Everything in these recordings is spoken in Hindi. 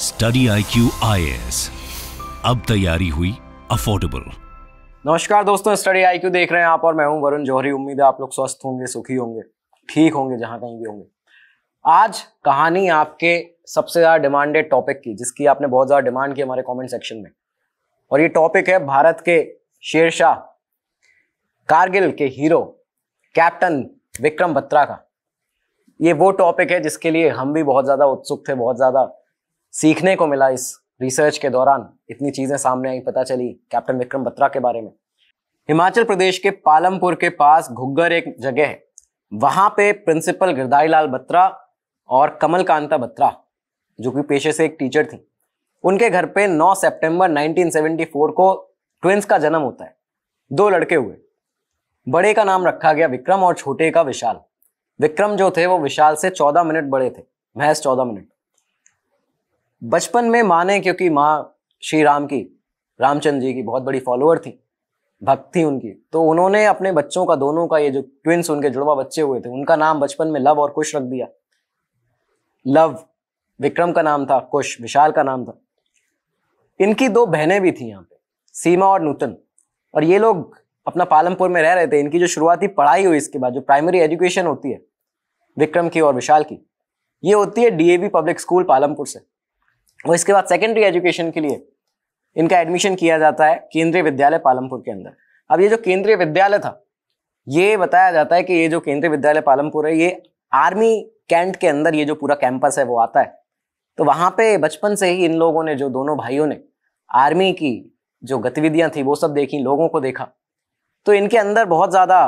स्टडी आई क्यू अब तैयारी हुई अफोर्डेबल नमस्कार दोस्तों स्टडी आई देख रहे हैं आप और मैं हूं वरुण जौहरी उम्मीद है आप लोग स्वस्थ होंगे सुखी होंगे ठीक होंगे जहां कहीं भी होंगे आज कहानी आपके सबसे ज़्यादा डिमांडेड टॉपिक की जिसकी आपने बहुत ज़्यादा डिमांड की हमारे कमेंट सेक्शन में और ये टॉपिक है भारत के शेरशाह कारगिल के हीरो कैप्टन विक्रम बत्रा का ये वो टॉपिक है जिसके लिए हम भी बहुत ज़्यादा उत्सुक थे बहुत ज़्यादा सीखने को मिला इस रिसर्च के दौरान इतनी चीज़ें सामने आई पता चली कैप्टन विक्रम बत्रा के बारे में हिमाचल प्रदेश के पालमपुर के पास घुग्गर एक जगह है वहाँ पे प्रिंसिपल गिरधारी लाल बत्रा और कमल कांता बत्रा जो कि पेशे से एक टीचर थी उनके घर पे 9 सितंबर 1974 को ट्विंस का जन्म होता है दो लड़के हुए बड़े का नाम रखा गया विक्रम और छोटे का विशाल विक्रम जो थे वो विशाल से 14 मिनट बड़े थे महज 14 मिनट बचपन में माँ ने क्योंकि माँ श्री राम की रामचंद्र जी की बहुत बड़ी फॉलोअर थी भक्त थी उनकी तो उन्होंने अपने बच्चों का दोनों का ये जो ट्विंस उनके जुड़वा बच्चे हुए थे उनका नाम बचपन में लव और कुश रख दिया लव विक्रम का नाम था कुश विशाल का नाम था इनकी दो बहनें भी थी यहाँ पे सीमा और नूतन और ये लोग अपना पालमपुर में रह रहे थे इनकी जो शुरुआती पढ़ाई हुई इसके बाद जो प्राइमरी एजुकेशन होती है विक्रम की और विशाल की ये होती है डीएवी पब्लिक स्कूल पालमपुर से और इसके बाद सेकेंडरी एजुकेशन के लिए इनका एडमिशन किया जाता है केंद्रीय विद्यालय पालमपुर के अंदर अब ये जो केंद्रीय विद्यालय था ये बताया जाता है कि ये जो केंद्रीय विद्यालय पालमपुर है ये आर्मी कैंट के अंदर ये जो पूरा कैंपस है वो आता है तो वहाँ पे बचपन से ही इन लोगों ने जो दोनों भाइयों ने आर्मी की जो गतिविधियाँ थी वो सब देखी लोगों को देखा तो इनके अंदर बहुत ज़्यादा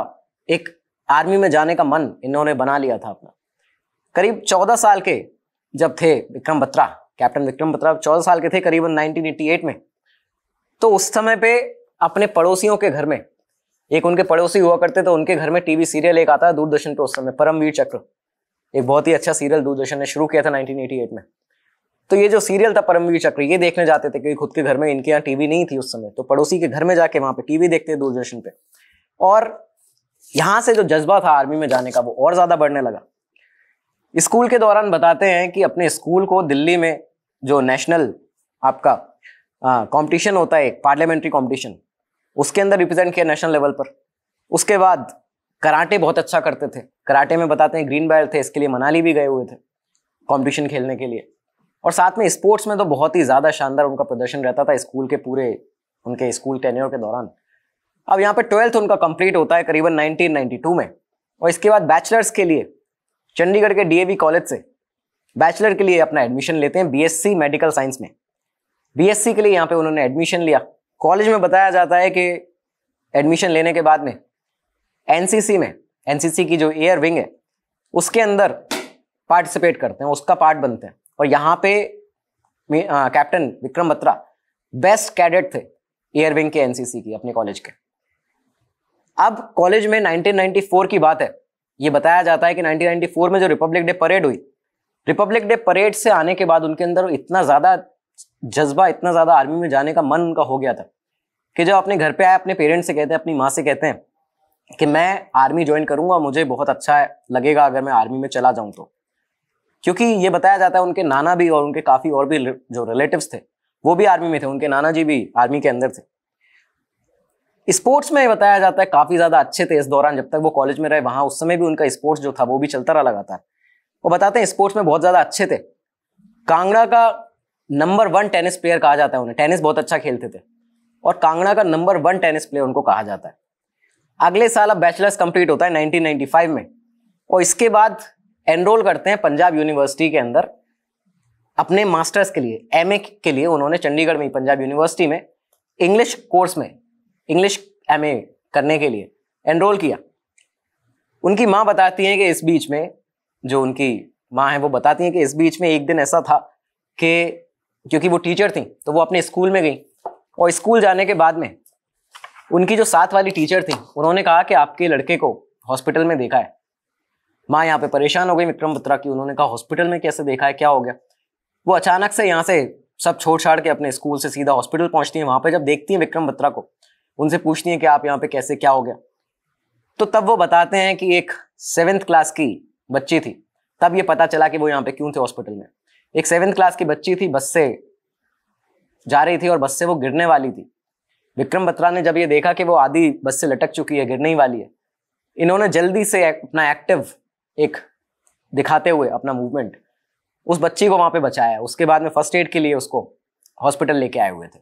एक आर्मी में जाने का मन इन्होंने बना लिया था अपना करीब चौदह साल के जब थे विक्रम बत्रा कैप्टन विक्रम बत्रा चौदह साल के थे करीबन 1988 में तो उस समय पे अपने पड़ोसियों के घर में एक उनके पड़ोसी हुआ करते तो उनके घर में टीवी सीरियल एक आता है दूरदर्शन पे उस समय परमवीर चक्र एक बहुत ही अच्छा सीरियल दूरदर्शन ने शुरू किया था 1988 में तो ये जो सीरियल था परमवीर चक्र ये देखने जाते थे क्योंकि खुद के घर में इनके यहाँ टीवी नहीं थी उस समय तो पड़ोसी के घर में जाके वहां पे टीवी देखते दूरदर्शन पे और यहाँ से जो जज्बा था आर्मी में जाने का वो और ज्यादा बढ़ने लगा स्कूल के दौरान बताते हैं कि अपने स्कूल को दिल्ली में जो नेशनल आपका कंपटीशन होता है एक पार्लियामेंट्री कंपटीशन उसके अंदर रिप्रेजेंट किया नेशनल लेवल पर उसके बाद कराटे बहुत अच्छा करते थे कराटे में बताते हैं ग्रीन बैल थे इसके लिए मनाली भी गए हुए थे कंपटीशन खेलने के लिए और साथ में स्पोर्ट्स में तो बहुत ही ज़्यादा शानदार उनका प्रदर्शन रहता था स्कूल के पूरे उनके स्कूल टेन्योर के दौरान अब यहाँ पे ट्वेल्थ उनका कंप्लीट होता है करीबन 1992 में और इसके बाद बैचलर्स के लिए चंडीगढ़ के डीएवी कॉलेज से बैचलर के लिए अपना एडमिशन लेते हैं बीएससी मेडिकल साइंस में बीएससी के लिए यहाँ पे उन्होंने एडमिशन लिया कॉलेज में बताया जाता है कि एडमिशन लेने के बाद में एनसीसी में एनसीसी की जो एयर विंग है उसके अंदर पार्टिसिपेट करते हैं उसका पार्ट बनते हैं और यहाँ पे captain Vikram Batra best cadet थे एयर विंग के एनसीसी की अपने कॉलेज के अब कॉलेज में 1994 की बात है ये बताया जाता है कि 1994 में जो रिपब्लिक डे परेड हुई रिपब्लिक डे परेड से आने के बाद उनके अंदर इतना ज़्यादा जज्बा इतना ज़्यादा आर्मी में जाने का मन उनका हो गया था कि जब अपने घर पे आए अपने पेरेंट्स से कहते हैं अपनी माँ से कहते हैं कि मैं आर्मी ज्वाइन करूँगा मुझे बहुत अच्छा लगेगा अगर मैं आर्मी में चला जाऊँ तो क्योंकि ये बताया जाता है उनके नाना भी और उनके काफ़ी और भी जो रिलेटिव्स थे वो भी आर्मी में थे उनके नाना जी भी आर्मी के अंदर थे स्पोर्ट्स में बताया जाता है काफ़ी ज़्यादा अच्छे थे इस दौरान जब तक वो कॉलेज में रहे वहाँ उस समय भी उनका स्पोर्ट्स जो था वो भी चलता रहा लगातार वो बताते हैं स्पोर्ट्स में बहुत ज़्यादा अच्छे थे कांगड़ा का नंबर वन टेनिस प्लेयर कहा जाता है उन्हें टेनिस बहुत अच्छा खेलते थे और कांगड़ा का नंबर वन टेनिस प्लेयर उनको कहा जाता है अगले साल अब बैचलर्स कंप्लीट होता है 1995 में और इसके बाद एनरोल करते हैं पंजाब यूनिवर्सिटी के अंदर अपने मास्टर्स के लिए एम के लिए उन्होंने चंडीगढ़ में पंजाब यूनिवर्सिटी में इंग्लिश कोर्स में इंग्लिश एम करने के लिए एनरोल किया उनकी माँ बताती हैं कि इस बीच में जो उनकी माँ है वो बताती हैं कि इस बीच में एक दिन ऐसा था कि क्योंकि वो टीचर थी तो वो अपने स्कूल में गई और स्कूल जाने के बाद में उनकी जो साथ वाली टीचर थी उन्होंने कहा कि आपके लड़के को हॉस्पिटल में देखा है माँ यहाँ पे परेशान हो गई विक्रम बत्रा की उन्होंने कहा हॉस्पिटल में कैसे देखा है क्या हो गया वो अचानक से यहाँ से सब छोड़ छाड़ के अपने स्कूल से सीधा हॉस्पिटल पहुँचती हैं वहाँ पर जब देखती हैं विक्रम बत्रा को उनसे पूछती है कि आप यहाँ पे कैसे क्या हो गया तो तब वो बताते हैं कि एक सेवेंथ क्लास की बच्ची थी तब ये पता चला कि वो यहाँ पे क्यों थे हॉस्पिटल में एक सेवेंथ क्लास की बच्ची थी बस से जा रही थी और बस से वो गिरने वाली थी विक्रम बत्रा ने जब ये देखा कि वो आधी बस से लटक चुकी है गिरने ही वाली है इन्होंने जल्दी से अपना एक्टिव एक दिखाते हुए अपना मूवमेंट उस बच्ची को वहाँ पे बचाया उसके बाद में फर्स्ट एड के लिए उसको हॉस्पिटल लेके आए हुए थे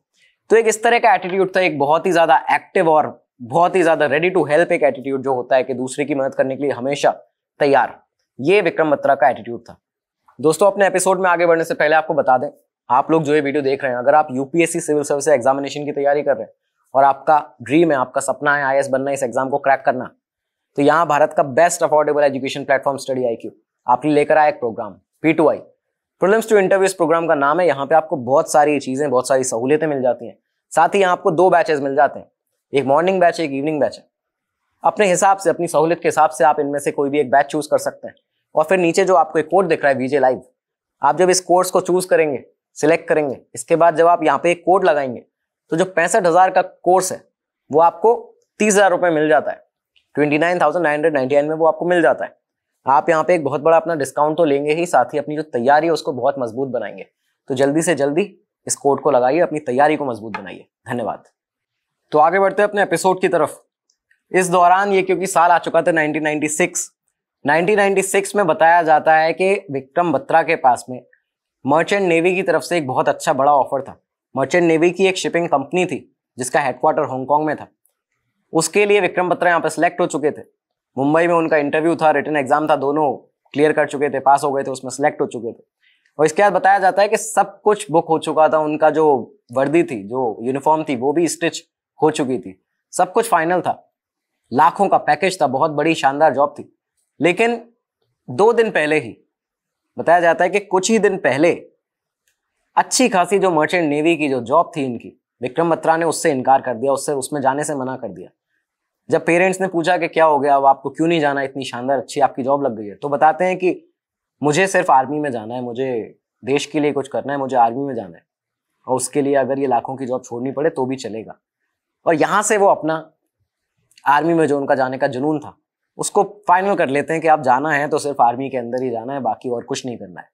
तो एक इस तरह का एटीट्यूड था एक बहुत ही ज़्यादा एक्टिव और बहुत ही ज़्यादा रेडी टू हेल्प एक एटीट्यूड जो होता है कि दूसरे की मदद करने के लिए हमेशा तैयार ये विक्रम बत्रा का एटीट्यूड था दोस्तों अपने एपिसोड में आगे बढ़ने से पहले आपको बता दें आप लोग जो ये वीडियो देख रहे हैं अगर आप यूपीएससी सिविल सर्विस एग्जामिनेशन की तैयारी कर रहे हैं और आपका ड्रीम है आपका सपना है आई बनना इस एग्जाम को क्रैक करना तो यहाँ भारत का best affordable education platform study I आपने लेकर आया एक program P prelims to interview इस प्रोग्राम का नाम है यहाँ पे आपको बहुत सारी चीज़ें बहुत सारी सहूलियतें मिल जाती हैं साथ ही यहाँ आपको दो बैचेज मिल जाते हैं एक मॉर्निंग बैच है एक इवनिंग बैच है अपने हिसाब से अपनी सहूलियत के हिसाब से आप इनमें से कोई भी एक बैच चूज कर सकते हैं और फिर नीचे जो आपको एक कोड दिख रहा है वीजे लाइव आप जब इस कोर्स को चूज करेंगे सिलेक्ट करेंगे इसके बाद जब आप यहाँ पे एक कोड लगाएंगे तो जो पैंसठ हज़ार का कोर्स है वो आपको तीस हज़ार रुपये मिल जाता है twenty nine thousand nine hundred ninety nine में वो आपको मिल जाता है आप यहाँ पे एक बहुत बड़ा अपना डिस्काउंट तो लेंगे ही साथ ही अपनी जो तैयारी है उसको बहुत मजबूत बनाएंगे तो जल्दी से जल्दी इस कोड को लगाइए अपनी तैयारी को मजबूत बनाइए धन्यवाद तो आगे बढ़ते हैं अपने एपिसोड की तरफ इस दौरान ये क्योंकि साल आ चुका था 1996 1996 में बताया जाता है कि विक्रम बत्रा के पास में मर्चेंट नेवी की तरफ से एक बहुत अच्छा बड़ा ऑफर था मर्चेंट नेवी की एक शिपिंग कंपनी थी जिसका हेडक्वार्टर हांगकॉन्ग में था उसके लिए विक्रम बत्रा यहाँ पर सिलेक्ट हो चुके थे मुंबई में उनका इंटरव्यू था रिटर्न एग्जाम था दोनों क्लियर कर चुके थे पास हो गए थे उसमें सेलेक्ट हो चुके थे और इसके बाद बताया जाता है कि सब कुछ बुक हो चुका था उनका जो वर्दी थी जो यूनिफॉर्म थी वो भी स्टिच हो चुकी थी सब कुछ फाइनल था लाखों का पैकेज था बहुत बड़ी शानदार जॉब थी लेकिन दो दिन पहले ही बताया जाता है कि कुछ ही दिन पहले अच्छी खासी जो मर्चेंट नेवी की जो जॉब थी इनकी विक्रम बत्रा ने उससे इनकार कर दिया उससे उसमें जाने से मना कर दिया जब पेरेंट्स ने पूछा कि क्या हो गया अब आपको क्यों नहीं जाना इतनी शानदार अच्छी आपकी जॉब लग गई है तो बताते हैं कि मुझे सिर्फ आर्मी में जाना है मुझे देश के लिए कुछ करना है मुझे आर्मी में जाना है और उसके लिए अगर ये लाखों की जॉब छोड़नी पड़े तो भी चलेगा और यहाँ से वो अपना आर्मी में जो उनका जाने का जुनून था उसको फाइनल कर लेते हैं कि आप जाना है तो सिर्फ आर्मी के अंदर ही जाना है बाकी और कुछ नहीं करना है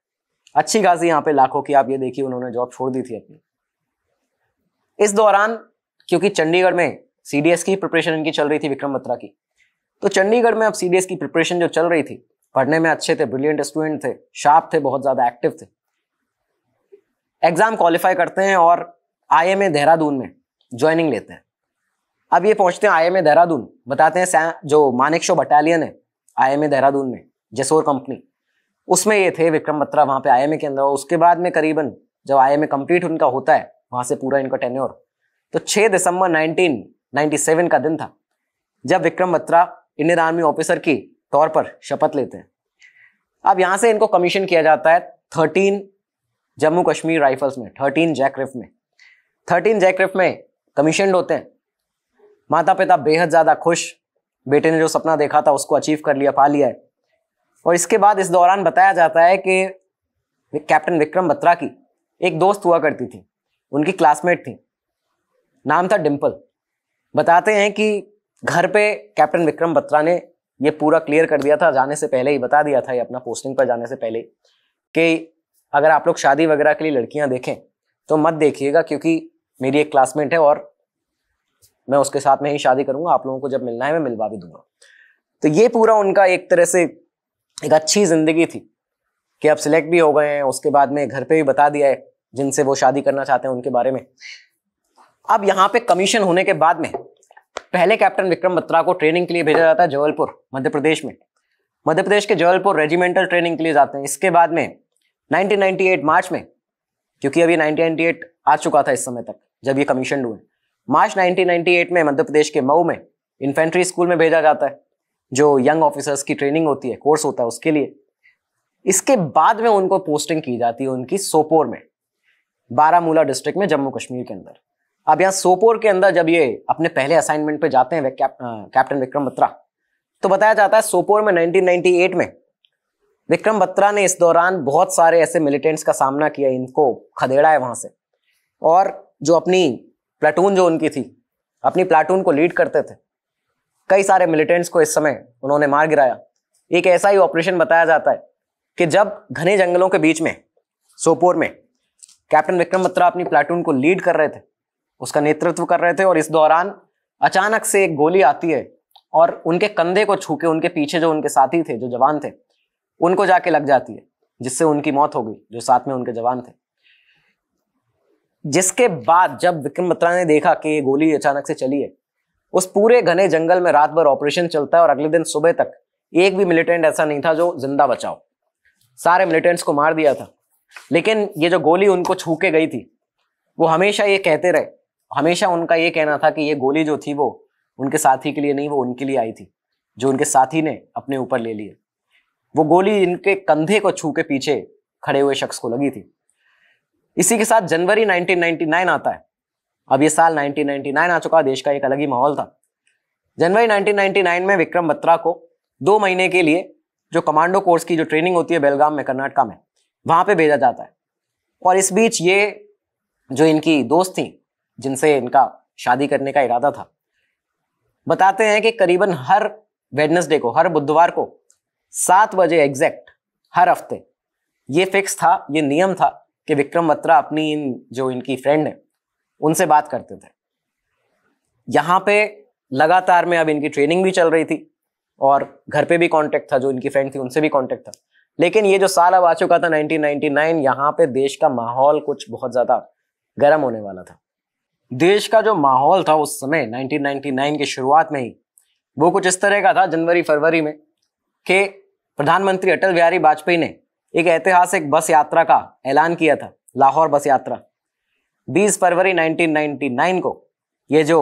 अच्छी खासी यहाँ पे लाखों की आप ये देखिए उन्होंने जॉब छोड़ दी थी अपनी इस दौरान क्योंकि चंडीगढ़ में सीडीएस की प्रिपरेशन इनकी चल रही थी विक्रम बत्रा की तो चंडीगढ़ में अब सीडीएस की प्रिपरेशन जो चल रही थी पढ़ने में अच्छे थे ब्रिलियंट स्टूडेंट थे शार्प थे बहुत ज़्यादा एक्टिव थे एग्ज़ाम क्वालिफाई करते हैं और आई एम ए देहरादून में ज्वाइनिंग लेते हैं अब ये पहुंचते हैं आई देहरादून बताते हैं जो मानिक शो बटालियन है आई एम ए देहरादून में जसोर कंपनी उसमें ये थे विक्रम बत्रा वहाँ पे आई एम ए के अंदर और उसके बाद में करीबन जब आई एम ए कंप्लीट उनका होता है वहाँ से पूरा इनका टेन्योर तो 6 दिसंबर 1997 का दिन था जब Vikram Batra Indian army officer की तौर पर शपथ लेते हैं अब यहाँ से इनको कमीशन किया जाता है थर्टीन जम्मू कश्मीर राइफल्स में थर्टीन जैकरिफ में थर्टीन जैकरिफ में कमीशनड होते हैं माता पिता बेहद ज़्यादा खुश बेटे ने जो सपना देखा था उसको अचीव कर लिया पा लिया है और इसके बाद इस दौरान बताया जाता है कि कैप्टन विक्रम बत्रा की एक दोस्त हुआ करती थी उनकी क्लासमेट थी नाम था डिम्पल बताते हैं कि घर पे कैप्टन विक्रम बत्रा ने ये पूरा क्लियर कर दिया था जाने से पहले ही बता दिया था ये अपना पोस्टिंग पर जाने से पहले कि अगर आप लोग शादी वगैरह के लिए लड़कियां देखें तो मत देखिएगा क्योंकि मेरी एक क्लासमेट है और मैं उसके साथ में ही शादी करूंगा आप लोगों को जब मिलना है मैं मिलवा भी दूंगा तो ये पूरा उनका एक तरह से एक अच्छी ज़िंदगी थी कि आप सिलेक्ट भी हो गए हैं उसके बाद में घर पे भी बता दिया है जिनसे वो शादी करना चाहते हैं उनके बारे में अब यहां पे कमीशन होने के बाद में पहले कैप्टन विक्रम बत्रा को ट्रेनिंग के लिए भेजा जाता है जबलपुर मध्य प्रदेश में मध्य प्रदेश के जबलपुर रेजिमेंटल ट्रेनिंग के लिए जाते हैं इसके बाद में 1998 मार्च में क्योंकि अभी 1998 आ चुका था इस समय तक जब ये कमीशन हुए मार्च 1998 में मध्य प्रदेश के मऊ में इन्फेंट्री स्कूल में भेजा जाता है जो यंग ऑफिसर्स की ट्रेनिंग होती है कोर्स होता है उसके लिए इसके बाद में उनको पोस्टिंग की जाती है उनकी सोपोर में बारामूला डिस्ट्रिक्ट में जम्मू कश्मीर के अंदर अब यहाँ सोपोर के अंदर जब ये अपने पहले असाइनमेंट पे जाते हैं कैप, कैप्टन विक्रम बत्रा तो बताया जाता है सोपोर में 1998 में विक्रम बत्रा ने इस दौरान बहुत सारे ऐसे मिलिटेंट्स का सामना किया इनको खदेड़ा है वहां से और जो अपनी प्लाटून जो उनकी थी अपनी प्लाटून को लीड करते थे कई सारे मिलिटेंट्स को इस समय उन्होंने मार गिराया एक ऐसा ही ऑपरेशन बताया जाता है कि जब घने जंगलों के बीच में सोपोर में कैप्टन विक्रम बत्रा अपनी प्लाटून को लीड कर रहे थे उसका नेतृत्व कर रहे थे और इस दौरान अचानक से एक गोली आती है और उनके कंधे को छू के उनके पीछे जो उनके साथी थे जो जवान थे उनको जाके लग जाती है जिससे उनकी मौत हो गई जो साथ में उनके जवान थे जिसके बाद जब विक्रम बत्रा ने देखा कि ये गोली अचानक से चली है उस पूरे घने जंगल में रात भर ऑपरेशन चलता है और अगले दिन सुबह तक एक भी मिलिटेंट ऐसा नहीं था जो जिंदा बचाओ सारे मिलिटेंट्स को मार दिया था लेकिन ये जो गोली उनको छू के गई थी वो हमेशा ये कहते रहे हमेशा उनका ये कहना था कि ये गोली जो थी वो उनके साथी के लिए नहीं वो उनके लिए आई थी जो उनके साथी ने अपने ऊपर ले लिए वो गोली इनके कंधे को छू के पीछे खड़े हुए शख्स को लगी थी इसी के साथ जनवरी 1999 आता है अब ये साल 1999 आ चुका देश का एक अलग ही माहौल था जनवरी 1999 में विक्रम बत्रा को दो महीने के लिए जो कमांडो कोर्स की जो ट्रेनिंग होती है बेलगाम में कर्नाटका में वहां पे भेजा जाता है और इस बीच ये जो इनकी दोस्त थी जिनसे इनका शादी करने का इरादा था बताते हैं कि करीबन हर वेडनेसडे को हर बुधवार को सात बजे एग्जैक्ट हर हफ्ते ये फिक्स था ये नियम था कि विक्रम बत्रा अपनी इन जो इनकी फ्रेंड है उनसे बात करते थे यहाँ पे लगातार में अब इनकी ट्रेनिंग भी चल रही थी और घर पे भी कांटेक्ट था जो इनकी फ्रेंड थी उनसे भी कांटेक्ट था लेकिन ये जो साल अब आ चुका था 1999 यहाँ पे देश का माहौल कुछ बहुत ज़्यादा गर्म होने वाला था देश का जो माहौल था उस समय 1999 के शुरुआत में ही वो कुछ इस तरह का था जनवरी फरवरी में कि प्रधानमंत्री अटल बिहारी वाजपेयी ने एक ऐतिहासिक बस यात्रा का ऐलान किया था लाहौर बस यात्रा 20 फरवरी 1999 को ये जो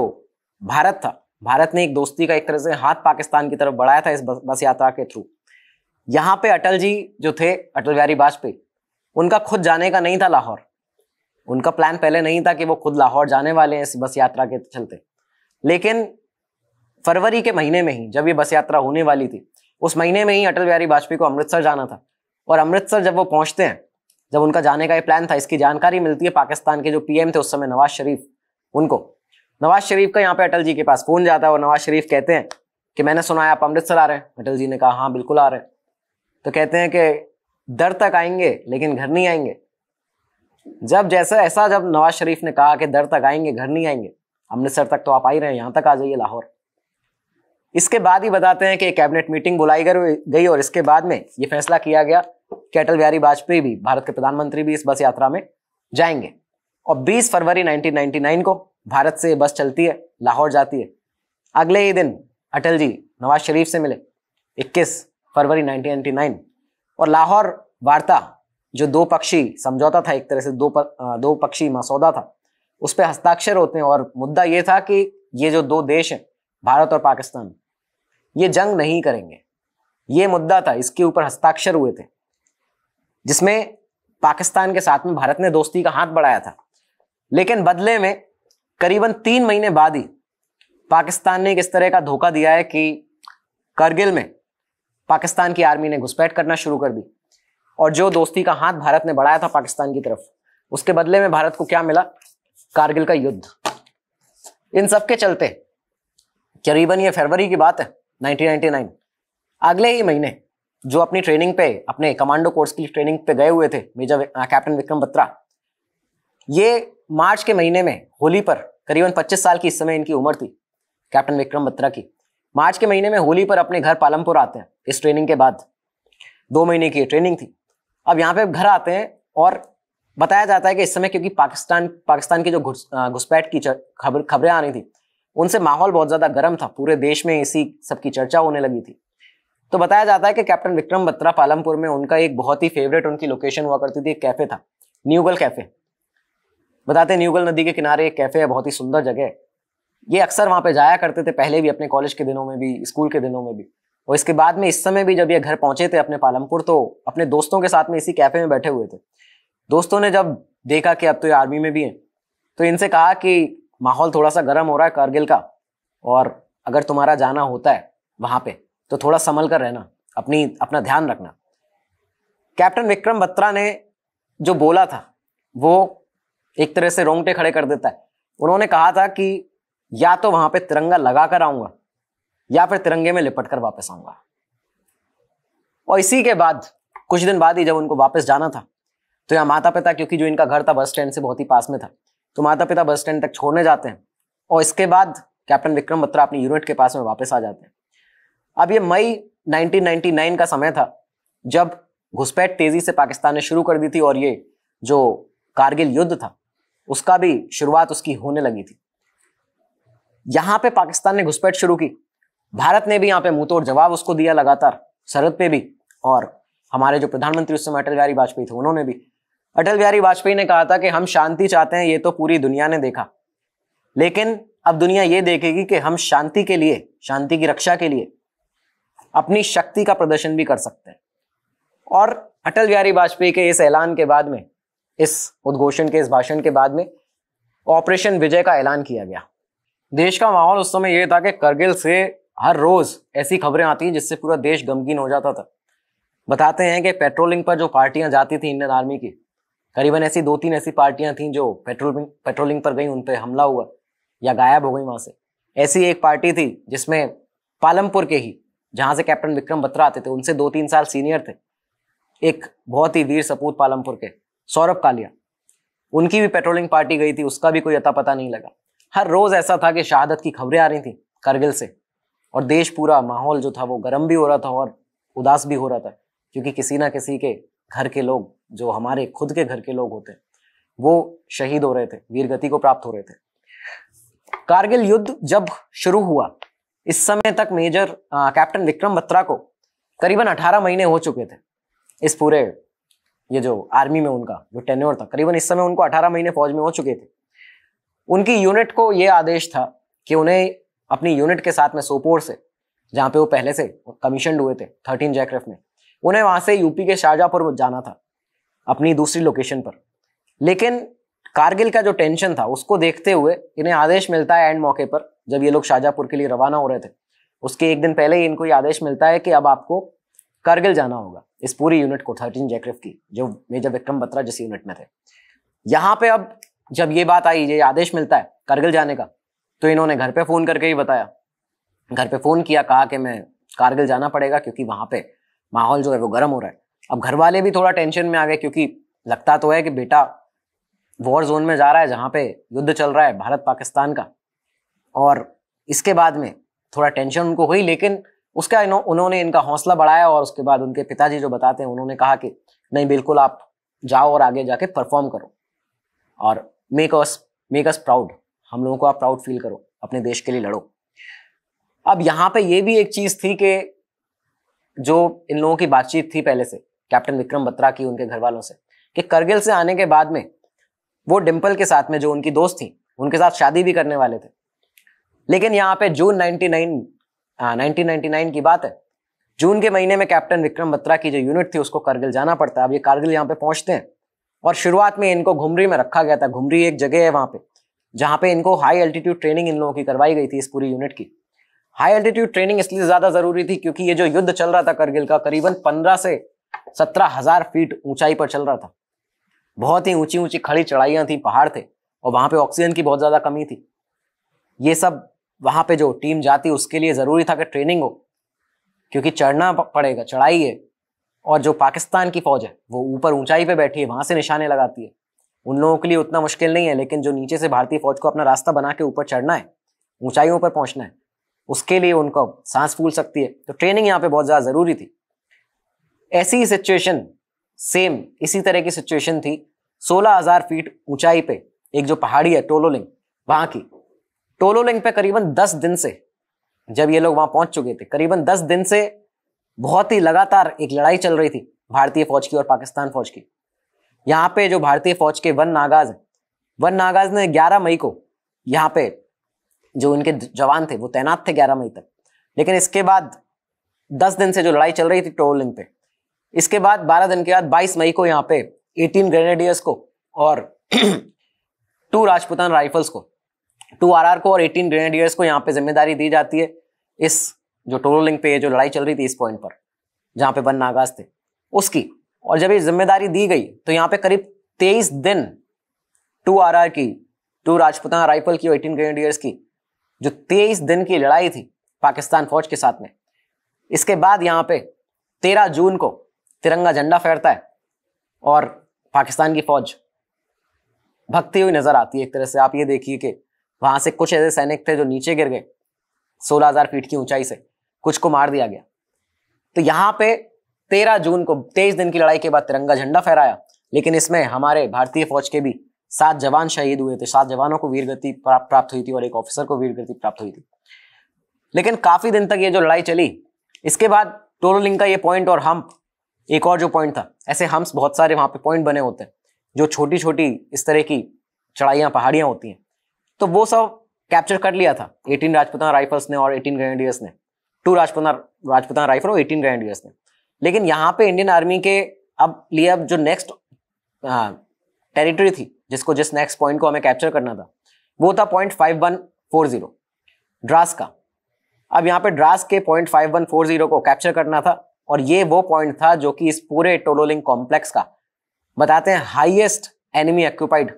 भारत था भारत ने एक दोस्ती का एक तरह से हाथ पाकिस्तान की तरफ बढ़ाया था इस बस, बस यात्रा के थ्रू यहाँ पे अटल जी जो थे अटल बिहारी वाजपेयी उनका खुद जाने का नहीं था लाहौर उनका प्लान पहले नहीं था कि वो खुद लाहौर जाने वाले हैं इस बस यात्रा के चलते लेकिन फरवरी के महीने में ही जब ये बस यात्रा होने वाली थी उस महीने में ही अटल बिहारी वाजपेयी को अमृतसर जाना था और अमृतसर जब वो पहुंचते हैं जब उनका जाने का ये प्लान था इसकी जानकारी मिलती है पाकिस्तान के जो पीएम थे उस समय नवाज शरीफ उनको नवाज शरीफ का यहाँ पे अटल जी के पास फोन जाता है और नवाज शरीफ कहते हैं कि मैंने सुना है आप अमृतसर आ रहे हैं अटल जी ने कहा हाँ बिल्कुल आ रहे हैं तो कहते हैं कि दर तक आएंगे लेकिन घर नहीं आएंगे जब जैसे ऐसा जब नवाज शरीफ ने कहा कि दर तक आएंगे घर नहीं आएंगे अमृतसर तक तो आप आ ही रहे हैं यहाँ तक आ जाइए लाहौर इसके बाद ही बताते हैं कि कैबिनेट मीटिंग बुलाई गई और इसके बाद में ये फैसला किया गया कि अटल बिहारी वाजपेयी भी भारत के प्रधानमंत्री भी इस बस यात्रा में जाएंगे और 20 फरवरी 1999 को भारत से बस चलती है लाहौर जाती है अगले ही दिन अटल जी नवाज शरीफ से मिले 21 फरवरी 1999 और लाहौर वार्ता जो दो पक्षी समझौता था एक तरह से दो प, दो पक्षी मसौदा था उस पर हस्ताक्षर होते हैं और मुद्दा ये था कि ये जो दो देश हैं भारत और पाकिस्तान ये जंग नहीं करेंगे ये मुद्दा था इसके ऊपर हस्ताक्षर हुए थे जिसमें पाकिस्तान के साथ में भारत ने दोस्ती का हाथ बढ़ाया था लेकिन बदले में करीबन तीन महीने बाद ही पाकिस्तान ने इस तरह का धोखा दिया है कि करगिल में पाकिस्तान की आर्मी ने घुसपैठ करना शुरू कर दी और जो दोस्ती का हाथ भारत ने बढ़ाया था पाकिस्तान की तरफ उसके बदले में भारत को क्या मिला कारगिल का युद्ध इन सब के चलते करीबन ये फरवरी की बात है 1999 अगले ही महीने जो अपनी ट्रेनिंग पे अपने कमांडो कोर्स की ट्रेनिंग पे गए हुए थे मेजर कैप्टन विक्रम बत्रा ये मार्च के महीने में होली पर करीबन 25 साल की इस समय इनकी उम्र थी कैप्टन विक्रम बत्रा की मार्च के महीने में होली पर अपने घर पालमपुर आते हैं इस ट्रेनिंग के बाद दो महीने की ट्रेनिंग थी अब यहाँ पे घर आते हैं और बताया जाता है कि इस समय क्योंकि पाकिस्तान पाकिस्तान की जो घुसपैठ की खबर खबरें आ रही थी उनसे माहौल बहुत ज्यादा गर्म था पूरे देश में इसी सबकी चर्चा होने लगी थी तो बताया जाता है कि कैप्टन विक्रम बत्रा पालमपुर में उनका एक बहुत ही फेवरेट उनकी लोकेशन हुआ करती थी एक कैफे था न्यूगल कैफे बताते न्यूगल नदी के किनारे एक कैफे है बहुत ही सुंदर जगह है ये अक्सर वहाँ पे जाया करते थे पहले भी अपने कॉलेज के दिनों में भी स्कूल के दिनों में भी और इसके बाद में इस समय भी जब ये घर पहुंचे थे अपने पालमपुर तो अपने दोस्तों के साथ में इसी कैफे में बैठे हुए थे दोस्तों ने जब देखा कि अब तो ये आर्मी में भी है तो इनसे कहा कि माहौल थोड़ा सा गर्म हो रहा है कारगिल का और अगर तुम्हारा जाना होता है वहाँ पे तो थोड़ा संभल कर रहना अपनी अपना ध्यान रखना कैप्टन विक्रम बत्रा ने जो बोला था वो एक तरह से रोंगटे खड़े कर देता है उन्होंने कहा था कि या तो वहाँ पे तिरंगा लगा कर आऊँगा या फिर तिरंगे में लिपट कर वापस आऊंगा और इसी के बाद कुछ दिन बाद ही जब उनको वापस जाना था तो यहाँ माता पिता क्योंकि जो इनका घर था बस स्टैंड से बहुत ही पास में था तो माता पिता बस स्टैंड तक छोड़ने जाते हैं और इसके बाद कैप्टन विक्रम बत्रा अपनी यूनिट के पास में वापस आ जाते हैं अब ये मई 1999 का समय था जब घुसपैठ तेजी से पाकिस्तान ने शुरू कर दी थी और ये जो कारगिल युद्ध था उसका भी शुरुआत उसकी होने लगी थी यहां पे पाकिस्तान ने घुसपैठ शुरू की भारत ने भी यहाँ पे मुंह जवाब उसको दिया लगातार सरहद पे भी और हमारे जो प्रधानमंत्री उस समय अटल बिहारी वाजपेयी थे उन्होंने भी अटल बिहारी वाजपेयी ने कहा था कि हम शांति चाहते हैं ये तो पूरी दुनिया ने देखा लेकिन अब दुनिया ये देखेगी कि हम शांति के लिए शांति की रक्षा के लिए अपनी शक्ति का प्रदर्शन भी कर सकते हैं और अटल बिहारी वाजपेयी के इस ऐलान के बाद में इस उद्घोषण के इस भाषण के बाद में ऑपरेशन विजय का ऐलान किया गया देश का माहौल उस समय यह था कि करगिल से हर रोज ऐसी खबरें आती हैं जिससे पूरा देश गमगीन हो जाता था बताते हैं कि पेट्रोलिंग पर जो पार्टियां जाती थी इंडियन आर्मी की करीबन ऐसी दो तीन ऐसी पार्टियां थी जो पेट्रोलिंग पेट्रोलिंग पर गई उन पर हमला हुआ या गायब हो गई वहां से ऐसी एक पार्टी थी जिसमें पालमपुर के ही जहाँ से कैप्टन विक्रम बत्रा आते थे उनसे दो तीन साल सीनियर थे एक बहुत ही वीर सपूत पालमपुर के सौरभ कालिया उनकी भी पेट्रोलिंग पार्टी गई थी उसका भी कोई अता पता नहीं लगा हर रोज ऐसा था कि शहादत की खबरें आ रही थी करगिल से और देश पूरा माहौल जो था वो गर्म भी हो रहा था और उदास भी हो रहा था क्योंकि किसी ना किसी के घर के लोग जो हमारे खुद के घर के लोग होते हैं वो शहीद हो रहे थे वीरगति को प्राप्त हो रहे थे कारगिल युद्ध जब शुरू हुआ इस समय तक मेजर आ, कैप्टन विक्रम बत्रा को करीबन 18 महीने हो चुके थे इस पूरे ये जो आर्मी में उनका जो टेन्योर था करीबन इस समय उनको 18 महीने फौज में हो चुके थे उनकी यूनिट को ये आदेश था कि उन्हें अपनी यूनिट के साथ में सोपोर से जहाँ पे वो पहले से कमीशन हुए थे थर्टीन जैक्रेफ में उन्हें वहाँ से यूपी के शाहजहाँपुर जाना था अपनी दूसरी लोकेशन पर लेकिन कारगिल का जो टेंशन था उसको देखते हुए इन्हें आदेश मिलता है एंड मौके पर जब ये लोग शाहजहाँपुर के लिए रवाना हो रहे थे उसके एक दिन पहले ही इनको ये आदेश मिलता है कि अब आपको कारगिल जाना होगा इस पूरी यूनिट को थर्टीन जैक्रिफ की जो मेजर विक्रम बत्रा जिस यूनिट में थे यहाँ पे अब जब ये बात आई ये आदेश मिलता है कारगिल जाने का तो इन्होंने घर पे फ़ोन करके ही बताया घर पे फ़ोन किया कहा कि मैं कारगिल जाना पड़ेगा क्योंकि वहाँ पे माहौल जो है वो गर्म हो रहा है अब घर वाले भी थोड़ा टेंशन में आ गए क्योंकि लगता तो है कि बेटा वॉर जोन में जा रहा है जहाँ पे युद्ध चल रहा है भारत पाकिस्तान का और इसके बाद में थोड़ा टेंशन उनको हुई लेकिन उसका उन्होंने इनका हौसला बढ़ाया और उसके बाद उनके पिताजी जो बताते हैं उन्होंने कहा कि नहीं बिल्कुल आप जाओ और आगे जाके परफॉर्म करो और make us make us proud हम लोगों को आप प्राउड फील करो अपने देश के लिए लड़ो अब यहाँ पे ये भी एक चीज़ थी कि जो इन लोगों की बातचीत थी पहले से कैप्टन विक्रम बत्रा की उनके घर वालों से कि करगिल से आने के बाद में वो डिम्पल के साथ में जो उनकी दोस्त थी उनके साथ शादी भी करने वाले थे लेकिन यहाँ पे जून 99 आ, 1999 की बात है जून के महीने में कैप्टन विक्रम बत्रा की जो यूनिट थी उसको करगिल जाना पड़ता है अब ये करगिल यहाँ पे पहुंचते हैं और शुरुआत में इनको घुमरी में रखा गया था घुमरी एक जगह है वहां पे जहाँ पे इनको हाई एल्टीट्यूड ट्रेनिंग इन लोगों की करवाई गई थी इस पूरी यूनिट की हाई एल्टीट्यूड ट्रेनिंग इसलिए ज्यादा जरूरी थी क्योंकि ये जो युद्ध चल रहा था करगिल का करीबन पंद्रह से सत्रह हजार फीट ऊंचाई पर चल रहा था बहुत ही ऊंची ऊंची खड़ी चढ़ाइयाँ थी पहाड़ थे और वहां पे ऑक्सीजन की बहुत ज्यादा कमी थी ये सब वहां पे जो टीम जाती उसके लिए जरूरी था कि ट्रेनिंग हो क्योंकि चढ़ना पड़ेगा चढ़ाई है और जो पाकिस्तान की फौज है वो ऊपर ऊंचाई पे बैठी है वहां से निशाने लगाती है उन लोगों के लिए उतना मुश्किल नहीं है लेकिन जो नीचे से भारतीय फौज को अपना रास्ता बना के ऊपर चढ़ना है ऊंचाइयों पर पहुंचना है उसके लिए उनको सांस फूल सकती है तो ट्रेनिंग यहाँ पे बहुत ज़्यादा ज़रूरी थी ऐसी ही सिचुएशन सेम इसी तरह की सिचुएशन थी सोलह हजार फीट ऊंचाई पे एक जो पहाड़ी है टोलोलिंग वहाँ की टोलोलिंग पे करीबन दस दिन से जब ये लोग वहाँ पहुँच चुके थे करीबन दस दिन से बहुत ही लगातार एक लड़ाई चल रही थी भारतीय फौज की और पाकिस्तान फौज की यहाँ पे जो भारतीय फौज के वन नागाज हैं वन नागाज ने 11 मई को यहाँ पे जो उनके जवान थे वो तैनात थे 11 मई तक लेकिन इसके बाद 10 दिन से जो लड़ाई चल रही थी टोलिंग पे इसके बाद 12 दिन के बाद 22 मई को यहाँ पे 18 ग्रेनेडियर्स को और टू राजपूतान राइफल्स को टू आरआर को और 18 ग्रेनेडियर्स को यहाँ पे जिम्मेदारी दी जाती है इस जो टोलोलिंग पे जो लड़ाई चल रही थी इस पॉइंट पर जहाँ पे वन नागाज थे उसकी और जब ये जिम्मेदारी दी गई तो यहाँ पे करीब तेईस दिन टू आर की टू राजपुताना राइफल की एटीन ग्रेनेडियर्स की जो तेईस दिन की लड़ाई थी पाकिस्तान फौज के साथ में इसके बाद यहाँ पे तेरह जून को तिरंगा झंडा फहरता है और पाकिस्तान की फौज भगती हुई नजर आती है एक तरह से आप ये देखिए कि वहां से कुछ ऐसे सैनिक थे जो नीचे गिर गए सोलह हजार फीट की ऊंचाई से कुछ को मार दिया गया तो यहाँ पे तेरह जून को तेईस दिन की लड़ाई के बाद तिरंगा झंडा फहराया लेकिन इसमें हमारे भारतीय फौज के भी सात जवान शहीद हुए थे सात जवानों को वीरगति प्राप्त हुई थी और एक ऑफिसर को वीरगति प्राप्त हुई थी लेकिन काफी दिन तक ये जो लड़ाई चली इसके बाद टोलोलिंग का ये पॉइंट और हम्प एक और जो पॉइंट था ऐसे हम्स बहुत सारे वहां पे पॉइंट बने होते हैं जो छोटी छोटी इस तरह की चढ़ाइयाँ पहाड़ियाँ होती हैं तो वो सब कैप्चर कर लिया था एटीन राजपुतान राइफल्स ने और एटीन ग्रेनेडियर्स ने टू राजपूताना राजपूताना राइफल और एटीन ग्रेनेडियर्स ने लेकिन यहाँ पे इंडियन आर्मी के अब लिए अब जो नेक्स्ट टेरिटरी थी जिसको जिस नेक्स्ट पॉइंट को हमें कैप्चर करना था वो था point five one four zero Dras का अब यहाँ पे ड्रास के point five one four zero को कैप्चर करना था और ये वो पॉइंट था जो कि इस पूरे टोलोलिंग कॉम्प्लेक्स का बताते हैं हाइएस्ट एनिमी ऑक्यूपाइड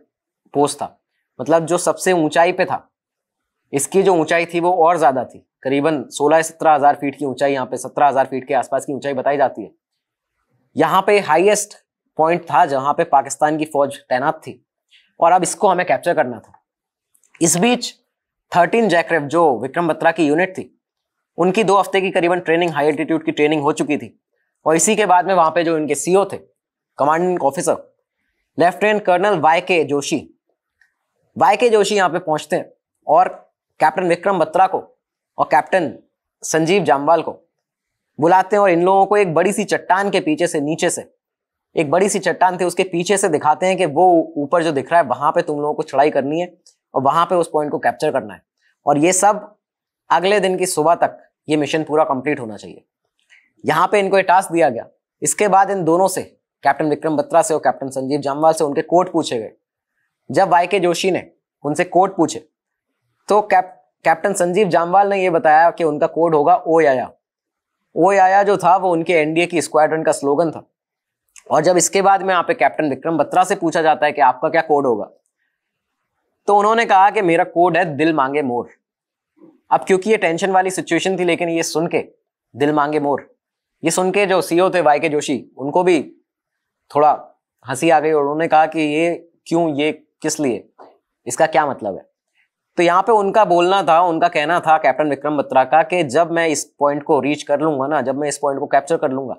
पोस्ट था मतलब जो सबसे ऊंचाई पे था इसकी जो ऊंचाई थी वो और ज़्यादा थी करीबन सोलह सत्रह हज़ार फीट की ऊंचाई यहाँ पे सत्रह हज़ार फीट के आसपास की ऊंचाई बताई जाती है यहाँ पे हाईएस्ट पॉइंट था जहाँ पे पाकिस्तान की फौज तैनात थी और अब इसको हमें कैप्चर करना था इस बीच थर्टीन जैकरेफ जो विक्रम बत्रा की यूनिट थी उनकी दो हफ्ते की करीबन ट्रेनिंग हाई एल्टीट्यूड की ट्रेनिंग हो चुकी थी और इसी के बाद में वहाँ पे जो इनके सीईओ e थे commanding officer lieutenant colonel Y K Joshi Y K Joshi यहाँ पे पहुंचते हैं और कैप्टन विक्रम बत्रा को और कैप्टन संजीव जामवाल को बुलाते हैं और इन लोगों को एक बड़ी सी चट्टान के पीछे से नीचे से एक बड़ी सी चट्टान थी उसके पीछे से दिखाते हैं कि वो ऊपर जो दिख रहा है वहां पे तुम लोगों को चढ़ाई करनी है और वहां पे उस पॉइंट को कैप्चर करना है और ये सब अगले दिन की सुबह तक ये मिशन पूरा कंप्लीट होना चाहिए यहाँ पे इनको ये टास्क दिया गया इसके बाद इन दोनों से कैप्टन विक्रम बत्रा से और कैप्टन संजीव जामवाल से उनके कोट पूछे गए जब वाई के जोशी ने उनसे कोट पूछे तो कैप कैप्टन संजीव जामवाल ने यह बताया कि उनका कोड होगा ओ आया ओ आया जो था वो उनके एनडीए की स्क्वाड्रन का स्लोगन था और जब इसके बाद में आप पे कैप्टन विक्रम बत्रा से पूछा जाता है कि आपका क्या कोड होगा तो उन्होंने कहा कि मेरा कोड है दिल मांगे मोर अब क्योंकि ये टेंशन वाली सिचुएशन थी लेकिन ये सुन के दिल मांगे मोर ये सुन के जो सीओ e थे वाई के जोशी उनको भी थोड़ा हंसी आ गई और उन्होंने कहा कि ये क्यों ये किस लिए इसका क्या मतलब है तो यहाँ पे उनका बोलना था उनका कहना था कैप्टन विक्रम बत्रा का कि जब मैं इस पॉइंट को रीच कर लूंगा ना जब मैं इस पॉइंट को कैप्चर कर लूंगा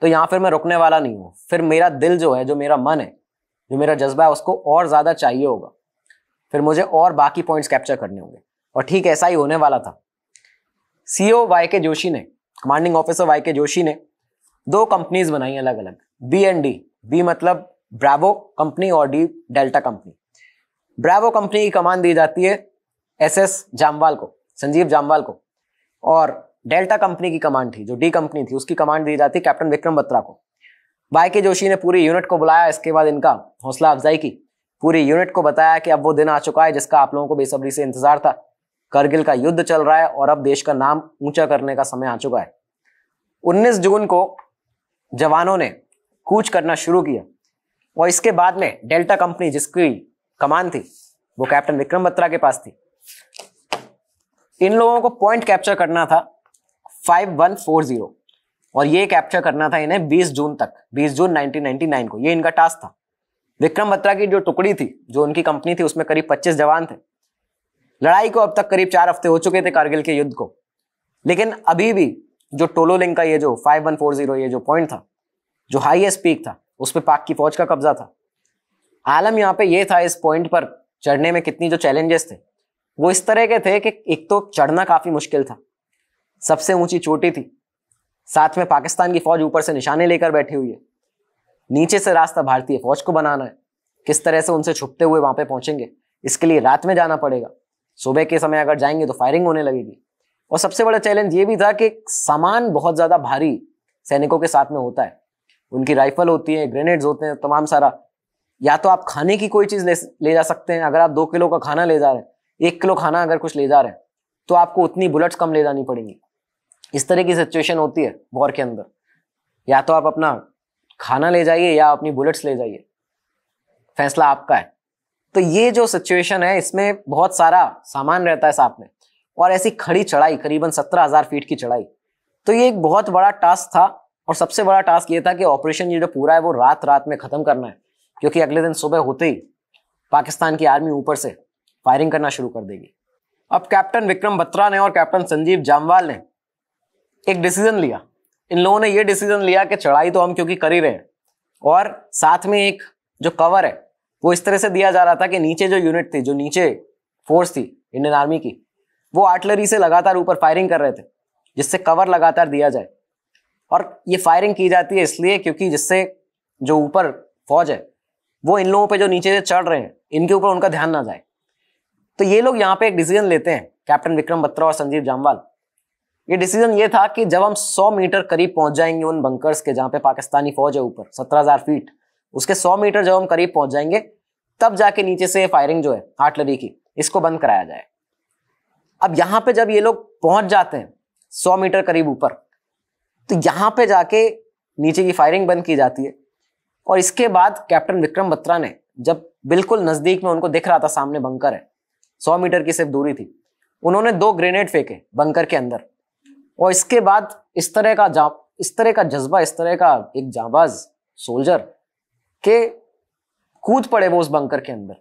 तो यहाँ फिर मैं रुकने वाला नहीं हूँ फिर मेरा दिल जो है जो मेरा मन है जो मेरा जज्बा है उसको और ज़्यादा चाहिए होगा फिर मुझे और बाकी पॉइंट्स कैप्चर करने होंगे और ठीक ऐसा ही होने वाला था सी ओ वाई के जोशी ने commanding officer Y K Joshi ने दो कंपनीज बनाई अलग अलग बी एंड डी बी मतलब ब्रावो कंपनी और D delta company bravo company की कमान दी जाती है एसएस जामवाल को संजीव जामवाल को और डेल्टा कंपनी की कमांड थी जो डी कंपनी थी उसकी कमांड दी जाती कैप्टन विक्रम बत्रा को वाई के जोशी ने पूरी यूनिट को बुलाया इसके बाद इनका हौसला अफजाई की पूरी यूनिट को बताया कि अब वो दिन आ चुका है जिसका आप लोगों को बेसब्री से इंतजार था करगिल का युद्ध चल रहा है और अब देश का नाम ऊंचा करने का समय आ चुका है 19 जून को जवानों ने कूच करना शुरू किया और इसके बाद में डेल्टा कंपनी जिसकी कमान थी वो कैप्टन विक्रम बत्रा के पास थी इन लोगों को पॉइंट कैप्चर करना था 5140 और ये कैप्चर करना था इन्हें 20 जून तक 20 जून 1999 को ये इनका टास्क था विक्रम बत्रा की जो टुकड़ी थी जो उनकी कंपनी थी उसमें करीब 25 जवान थे लड़ाई को अब तक करीब चार हफ्ते हो चुके थे कारगिल के युद्ध को लेकिन अभी भी जो टोलो लिंक का ये जो 5140 ये जो पॉइंट था जो हाईएस्ट पीक था उस पर पाक की फौज का कब्जा था आलम यहाँ पे ये था इस पॉइंट पर चढ़ने में कितनी जो चैलेंजेस थे वो इस तरह के थे कि एक तो चढ़ना काफ़ी मुश्किल था सबसे ऊंची चोटी थी साथ में पाकिस्तान की फौज ऊपर से निशाने लेकर बैठी हुई है नीचे से रास्ता भारतीय फौज को बनाना है किस तरह से उनसे छुपते हुए वहां पे पहुंचेंगे इसके लिए रात में जाना पड़ेगा सुबह के समय अगर जाएंगे तो फायरिंग होने लगेगी और सबसे बड़ा चैलेंज ये भी था कि सामान बहुत ज़्यादा भारी सैनिकों के साथ में होता है उनकी राइफल होती है ग्रेनेड्स होते हैं तमाम सारा या तो आप खाने की कोई चीज़ ले ले जा सकते हैं अगर आप दो किलो का खाना ले जा रहे हैं एक किलो खाना अगर कुछ ले जा रहे हैं तो आपको उतनी बुलेट्स कम ले जानी पड़ेंगी इस तरह की सिचुएशन होती है वॉर के अंदर या तो आप अपना खाना ले जाइए या अपनी बुलेट्स ले जाइए फैसला आपका है तो ये जो सिचुएशन है इसमें बहुत सारा सामान रहता है साथ में और ऐसी खड़ी चढ़ाई करीबन सत्रह हजार फीट की चढ़ाई तो ये एक बहुत बड़ा टास्क था और सबसे बड़ा टास्क ये था कि ऑपरेशन ये जो पूरा है वो रात रात में खत्म करना है क्योंकि अगले दिन सुबह होते ही पाकिस्तान की आर्मी ऊपर से फायरिंग करना शुरू कर देगी अब कैप्टन विक्रम बत्रा ने और कैप्टन संजीव जामवाल ने एक डिसीजन लिया इन लोगों ने ये डिसीजन लिया कि चढ़ाई तो हम क्योंकि कर ही रहे हैं और साथ में एक जो कवर है वो इस तरह से दिया जा रहा था कि नीचे जो यूनिट थी जो नीचे फोर्स थी इंडियन आर्मी की वो आर्टलरी से लगातार ऊपर फायरिंग कर रहे थे जिससे कवर लगातार दिया जाए और ये फायरिंग की जाती है इसलिए क्योंकि जिससे जो ऊपर फौज है वो इन लोगों पे जो नीचे से चढ़ रहे हैं इनके ऊपर उनका ध्यान ना जाए तो ये लोग यहाँ पे एक डिसीजन लेते हैं कैप्टन विक्रम बत्रा और संजीव जामवाल ये डिसीजन ये था कि जब हम 100 मीटर करीब पहुंच जाएंगे उन बंकर्स के जहाँ पे पाकिस्तानी फौज है ऊपर 17000 फीट उसके 100 मीटर जब हम करीब पहुंच जाएंगे तब जाके नीचे से फायरिंग जो है आर्टलरी की इसको बंद कराया जाए अब यहाँ पे जब ये लोग पहुंच जाते हैं 100 मीटर करीब ऊपर तो यहाँ पे जाके नीचे की फायरिंग बंद की जाती है और इसके बाद कैप्टन विक्रम बत्रा ने जब बिल्कुल नजदीक में उनको दिख रहा था सामने बंकर है सौ मीटर की सिर्फ दूरी थी उन्होंने दो ग्रेनेड फेंके बंकर के अंदर और इसके बाद इस तरह का जा इस तरह का जज्बा इस तरह का एक जाबाज सोल्जर के कूद पड़े वो उस बंकर के अंदर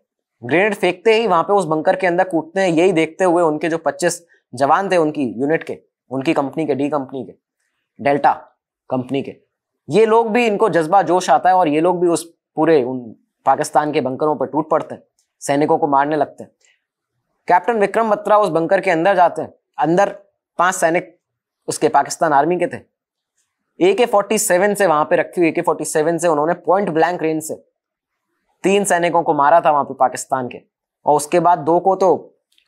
ग्रेनेड फेंकते ही वहां पे उस बंकर के अंदर कूदते हैं यही देखते हुए उनके जो 25 जवान थे उनकी यूनिट के उनकी कंपनी के डी कंपनी के डेल्टा कंपनी के ये लोग भी इनको जज्बा जोश आता है और ये लोग भी उस पूरे उन पाकिस्तान के बंकरों पर टूट पड़ते हैं सैनिकों को मारने लगते हैं कैप्टन विक्रम बत्रा उस बंकर के अंदर जाते हैं अंदर पांच सैनिक उसके पाकिस्तान आर्मी के थे ए के फोर्टी सेवन से वहां पे रखी हुई ए के फोर्टी सेवन से उन्होंने पॉइंट ब्लैंक रेंज से तीन सैनिकों को मारा था वहां पे पाकिस्तान के और उसके बाद दो को तो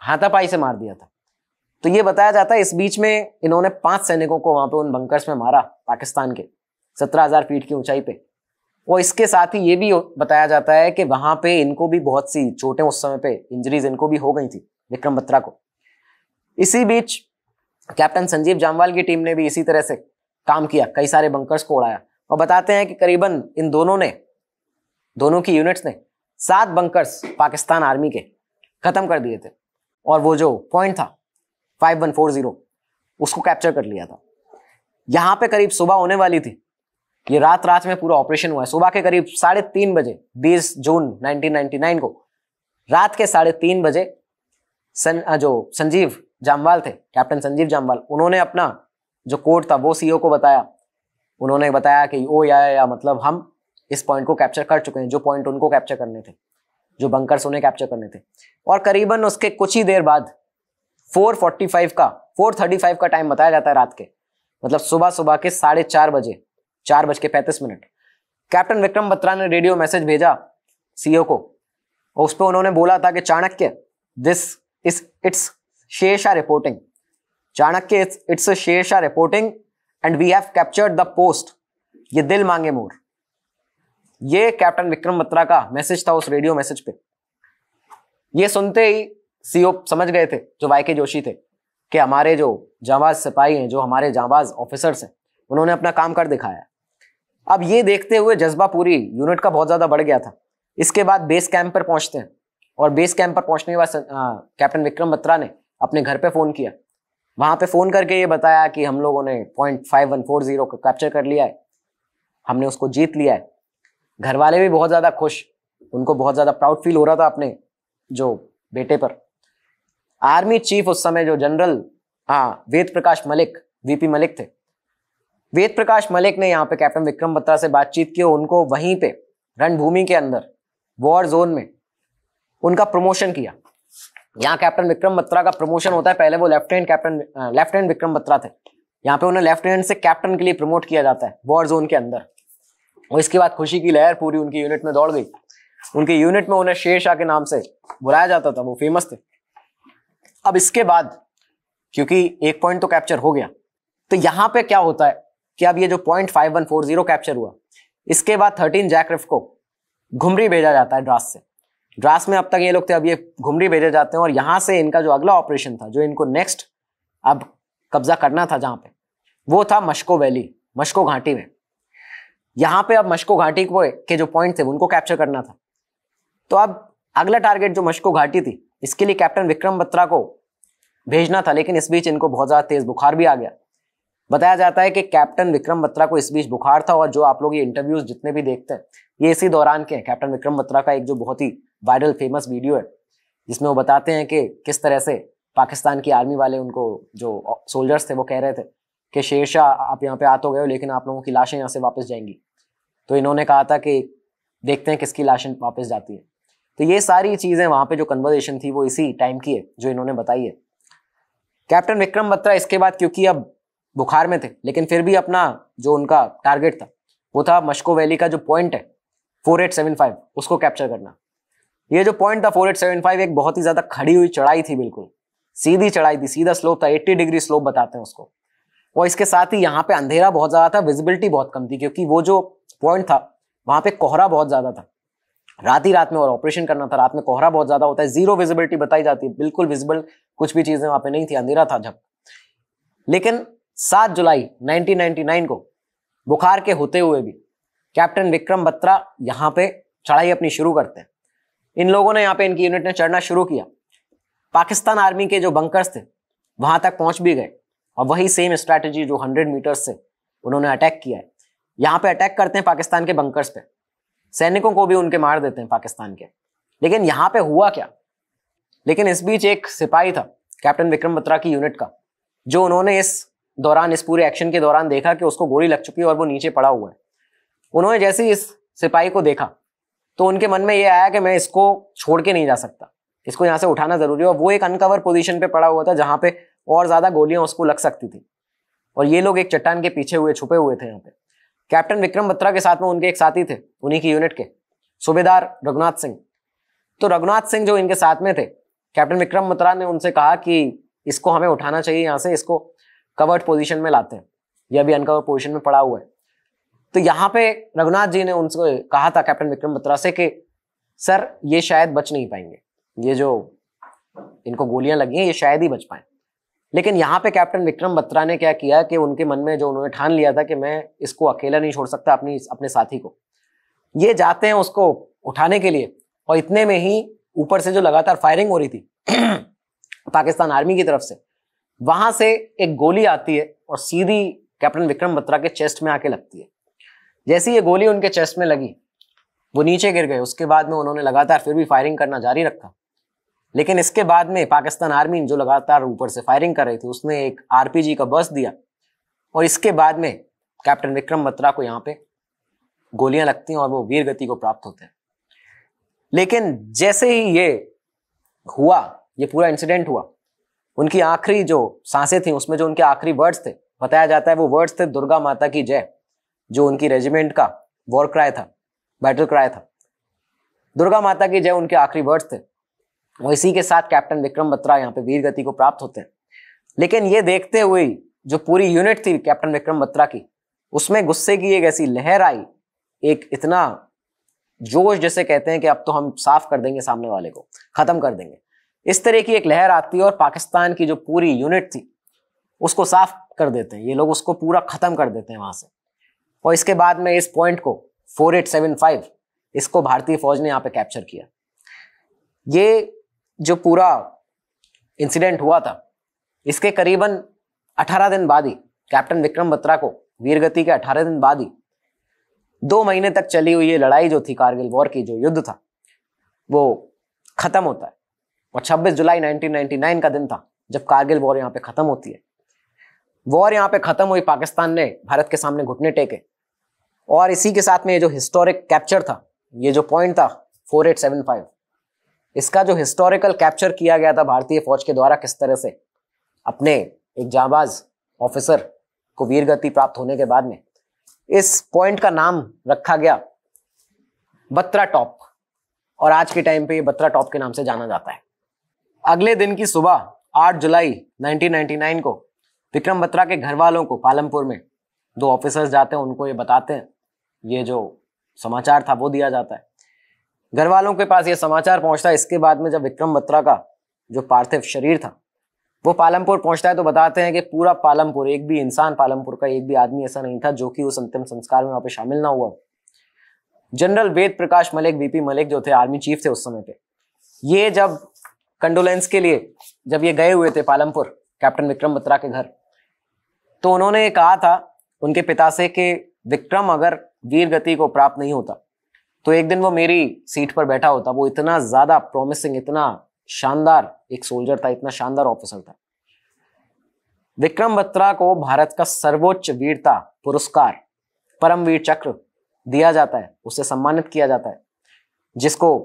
हाथापाई से मार दिया था तो ये बताया जाता है इस बीच में इन्होंने पांच सैनिकों को वहां पे उन बंकर्स में मारा पाकिस्तान के सत्रह हजार फीट की ऊंचाई पे और इसके साथ ही ये भी बताया जाता है कि वहां पे इनको भी बहुत सी चोटें उस समय पे इंजरीज इनको भी हो गई थी विक्रम बत्रा को इसी बीच कैप्टन संजीव जामवाल की टीम ने भी इसी तरह से काम किया कई सारे बंकर्स को उड़ाया और बताते हैं कि करीबन इन दोनों ने दोनों की यूनिट्स ने सात बंकर्स पाकिस्तान आर्मी के खत्म कर दिए थे और वो जो पॉइंट था फाइव वन फोर जीरो उसको कैप्चर कर लिया था यहाँ पे करीब सुबह होने वाली थी ये रात रात में पूरा ऑपरेशन हुआ है सुबह के करीब साढ़े तीन बजे 20 जून 1999 को रात के साढ़े तीन बजे सन जो संजीव जामवाल थे कैप्टन संजीव जामवाल उन्होंने अपना जो कोड था वो सीईओ को बताया उन्होंने बताया कि ओ या, या मतलब हम इस पॉइंट को कैप्चर कर चुके हैं जो पॉइंट उनको कैप्चर करने थे जो बंकर उन्हें कैप्चर करने थे और करीबन उसके कुछ ही देर बाद 4:45 का 4:35 का टाइम बताया जाता है रात के मतलब सुबह सुबह के साढ़े चार बजे चार बज के पैंतीस मिनट कैप्टन विक्रम बत्रा ने रेडियो मैसेज भेजा सीओ को और उस पर उन्होंने बोला था कि Chanakya this is it's Shesha reporting Chanakya it's it's Shesha reporting and we have captured the post ये दिल मांगे मोर ये कैप्टन विक्रम बत्रा का मैसेज था उस रेडियो मैसेज पे ये सुनते ही सीओ समझ गए थे जो वाई जोशी थे कि हमारे जो जांबाज सिपाही हैं जो हमारे जांबाज ऑफिसर्स हैं उन्होंने अपना काम कर दिखाया अब ये देखते हुए जज्बा पूरी यूनिट का बहुत ज़्यादा बढ़ गया था इसके बाद बेस कैंप पर पहुंचते हैं और बेस कैंप पर पहुंचने के बाद कैप्टन विक्रम बत्रा ने अपने घर पे फ़ोन किया वहाँ पे फ़ोन करके ये बताया कि हम लोगों ने point five one four zero को कैप्चर कर लिया है हमने उसको जीत लिया है घर वाले भी बहुत ज़्यादा खुश उनको बहुत ज़्यादा प्राउड फील हो रहा था अपने जो बेटे पर आर्मी चीफ उस समय जो जनरल हाँ वेद प्रकाश मलिक वीपी मलिक थे वेद प्रकाश मलिक ने यहाँ पे कैप्टन विक्रम बत्रा से बातचीत की उनको वहीं पे रणभूमि के अंदर वॉर जोन में उनका प्रमोशन किया यहाँ कैप्टन विक्रम बत्रा का प्रमोशन होता है पहले वो lieutenant captain lieutenant Vikram Batra थे यहाँ पे उन्हें लेफ्टिनेंट से कैप्टन के लिए प्रमोट किया जाता है वॉर जोन के अंदर और इसके बाद खुशी की लहर पूरी उनकी यूनिट में दौड़ गई उनके यूनिट में उन्हें शेर शाह के नाम से बुलाया जाता था वो फेमस थे अब इसके बाद क्योंकि एक पॉइंट तो कैप्चर हो गया तो यहाँ पे क्या होता है कि अब ये जो point five one four zero capture हुआ इसके बाद थर्टीन जैक रिफ को घुमरी भेजा जाता है ड्रास से ड्रास में अब तक ये लोग थे अब ये घुमरी भेजे जाते हैं और यहाँ से इनका जो अगला ऑपरेशन था जो इनको नेक्स्ट अब कब्जा करना था जहाँ पे वो था मशको वैली मशको घाटी में यहाँ पे अब मशको घाटी को के जो पॉइंट थे उनको कैप्चर करना था तो अब अगला टारगेट जो मशको घाटी थी इसके लिए कैप्टन विक्रम बत्रा को भेजना था लेकिन इस बीच इनको बहुत ज़्यादा तेज़ बुखार भी आ गया बताया जाता है कि कैप्टन विक्रम बत्रा को इस बीच बुखार था और जो आप लोग ये इंटरव्यूज जितने भी देखते हैं ये इसी दौरान के हैं कैप्टन विक्रम बत्रा का एक जो बहुत ही वायरल फेमस वीडियो है जिसमें वो बताते हैं कि किस तरह से पाकिस्तान की आर्मी वाले उनको जो सोल्जर्स थे वो कह रहे थे कि शेरशाह आप यहाँ पे आ तो गए हो लेकिन आप लोगों की लाशें यहाँ से वापस जाएंगी तो इन्होंने कहा था कि देखते हैं किसकी लाशें वापस जाती हैं तो ये सारी चीज़ें वहाँ पे जो कन्वर्जेशन थी वो इसी टाइम की है जो इन्होंने बताई है कैप्टन विक्रम बत्रा इसके बाद क्योंकि अब बुखार में थे लेकिन फिर भी अपना जो उनका टारगेट था वो था मश्को वैली का जो पॉइंट है फोर एट सेवन फाइव उसको कैप्चर करना ये जो पॉइंट था फोर एट सेवन फाइव एक बहुत ही ज़्यादा खड़ी हुई चढ़ाई थी बिल्कुल सीधी चढ़ाई थी सीधा स्लोप था एट्टी डिग्री स्लोप बताते हैं उसको और इसके साथ ही यहाँ पे अंधेरा बहुत ज़्यादा था विजिबिलिटी बहुत कम थी क्योंकि वो जो पॉइंट था वहाँ पे कोहरा बहुत ज़्यादा था रात ही रात में और ऑपरेशन करना था रात में कोहरा बहुत ज़्यादा होता है जीरो विजिबिलिटी बताई जाती है बिल्कुल विजिबल कुछ भी चीज़ें वहाँ पे नहीं थी अंधेरा था जब लेकिन सात जुलाई 1999 को बुखार के होते हुए भी कैप्टन विक्रम बत्रा यहाँ पे चढ़ाई अपनी शुरू करते हैं इन लोगों ने यहाँ पे इनकी यूनिट ने चढ़ना शुरू किया पाकिस्तान आर्मी के जो बंकर्स थे वहां तक पहुंच भी गए और वही सेम स्ट्रैटेजी जो हंड्रेड मीटर से उन्होंने अटैक किया है यहाँ पे अटैक करते हैं पाकिस्तान के बंकर्स पे सैनिकों को भी उनके मार देते हैं पाकिस्तान के लेकिन यहाँ पे हुआ क्या लेकिन इस बीच एक सिपाही था कैप्टन विक्रम बत्रा की यूनिट का जो उन्होंने इस दौरान इस पूरे एक्शन के दौरान देखा कि उसको गोली लग चुकी है और वो नीचे पड़ा हुआ है उन्होंने जैसे ही इस सिपाही को देखा तो उनके मन में ये आया कि मैं इसको छोड़ के नहीं जा सकता इसको यहाँ से उठाना जरूरी है और वो एक अनकवर पोजीशन पे पड़ा हुआ था जहाँ पे और ज़्यादा गोलियाँ उसको लग सकती थी और ये लोग एक चट्टान के पीछे हुए छुपे हुए थे यहाँ पे कैप्टन विक्रम बत्रा के साथ में उनके एक साथी थे उन्हीं की यूनिट के सूबेदार रघुनाथ सिंह तो रघुनाथ सिंह जो इनके साथ में थे कैप्टन विक्रम बत्रा ने उनसे कहा कि इसको हमें उठाना चाहिए यहाँ से इसको कवर्ड पोजीशन में लाते हैं ये अभी अनकवर पोजीशन में पड़ा हुआ है तो यहाँ पे रघुनाथ जी ने उनसे कहा था कैप्टन विक्रम बत्रा से कि सर ये शायद बच नहीं पाएंगे ये जो इनको गोलियां लगी हैं ये शायद ही बच पाए लेकिन यहाँ पे कैप्टन विक्रम बत्रा ने क्या किया कि उनके मन में जो उन्होंने ठान लिया था कि मैं इसको अकेला नहीं छोड़ सकता अपनी अपने साथी को ये जाते हैं उसको उठाने के लिए और इतने में ही ऊपर से जो लगातार फायरिंग हो रही थी पाकिस्तान आर्मी की तरफ से वहां से एक गोली आती है और सीधी कैप्टन विक्रम बत्रा के चेस्ट में आके लगती है जैसी ये गोली उनके चेस्ट में लगी वो नीचे गिर गए उसके बाद में उन्होंने लगातार फिर भी फायरिंग करना जारी रखा लेकिन इसके बाद में पाकिस्तान आर्मी जो लगातार ऊपर से फायरिंग कर रही थी उसने एक आरपीजी का बस दिया और इसके बाद में कैप्टन विक्रम बत्रा को यहाँ पे गोलियां लगती हैं और वो वीर गति को प्राप्त होते हैं लेकिन जैसे ही ये हुआ ये पूरा इंसिडेंट हुआ उनकी आखिरी जो सांसें थी उसमें जो उनके आखिरी वर्ड्स थे बताया जाता है वो वर्ड्स थे दुर्गा माता की जय जो उनकी रेजिमेंट का वॉर क्राय था बैटल क्राय था दुर्गा माता की जय उनके आखिरी वर्ड्स थे और इसी के साथ कैप्टन विक्रम बत्रा यहाँ पे वीर गति को प्राप्त होते हैं लेकिन ये देखते हुए जो पूरी यूनिट थी कैप्टन विक्रम बत्रा की उसमें गुस्से की एक ऐसी लहर आई एक इतना जोश जैसे कहते हैं कि अब तो हम साफ कर देंगे सामने वाले को खत्म कर देंगे इस तरह की एक लहर आती है और पाकिस्तान की जो पूरी यूनिट थी उसको साफ कर देते हैं ये लोग उसको पूरा ख़त्म कर देते हैं वहाँ से और इसके बाद में इस पॉइंट को 4875 इसको भारतीय फौज ने यहाँ पे कैप्चर किया ये जो पूरा इंसिडेंट हुआ था इसके करीबन 18 दिन बाद ही कैप्टन विक्रम बत्रा को वीरगति के 18 दिन बाद ही दो महीने तक चली हुई ये लड़ाई जो थी कारगिल वॉर की जो युद्ध था वो ख़त्म होता है और 26 जुलाई 1999 का दिन था जब कारगिल वॉर यहाँ पे खत्म होती है वॉर यहाँ पे खत्म हुई पाकिस्तान ने भारत के सामने घुटने टेके और इसी के साथ में ये जो हिस्टोरिक कैप्चर था ये जो पॉइंट था 4875 इसका जो हिस्टोरिकल कैप्चर किया गया था भारतीय फौज के द्वारा किस तरह से अपने एक जाबाज ऑफिसर को वीर गति प्राप्त होने के बाद में इस पॉइंट का नाम रखा गया बत्रा टॉप और आज के टाइम पे ये बत्रा टॉप के नाम से जाना जाता है अगले दिन की सुबह 8 जुलाई 1999 को विक्रम बत्रा के घर वालों को पालमपुर में दो ऑफिसर्स जाते हैं उनको ये बताते हैं ये जो समाचार था वो दिया जाता है घर वालों के पास ये समाचार पहुंचता है इसके बाद में जब विक्रम बत्रा का जो पार्थिव शरीर था वो पालमपुर पहुंचता है तो बताते हैं कि पूरा पालमपुर एक भी इंसान पालमपुर का एक भी आदमी ऐसा नहीं था जो कि उस अंतिम संस्कार में वहां पर शामिल ना हुआ जनरल वेद प्रकाश मलिक बीपी मलिक जो थे आर्मी चीफ थे उस समय पे ये जब कंडोलेंस के लिए जब ये गए हुए थे पालमपुर कैप्टन विक्रम बत्रा के घर तो उन्होंने ये कहा था उनके पिता से कि विक्रम अगर वीर गति को प्राप्त नहीं होता तो एक दिन वो मेरी सीट पर बैठा होता वो इतना ज़्यादा प्रोमिसिंग इतना शानदार एक सोल्जर था इतना शानदार ऑफिसर था विक्रम बत्रा को भारत का सर्वोच्च वीरता पुरस्कार परमवीर चक्र दिया जाता है उसे सम्मानित किया जाता है जिसको